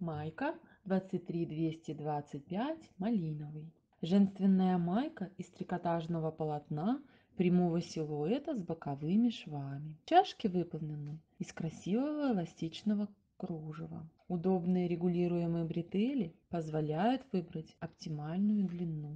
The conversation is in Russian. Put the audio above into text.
Майка 23225 малиновый. Женственная майка из трикотажного полотна прямого силуэта с боковыми швами. Чашки выполнены из красивого эластичного кружева. Удобные регулируемые бретели позволяют выбрать оптимальную длину.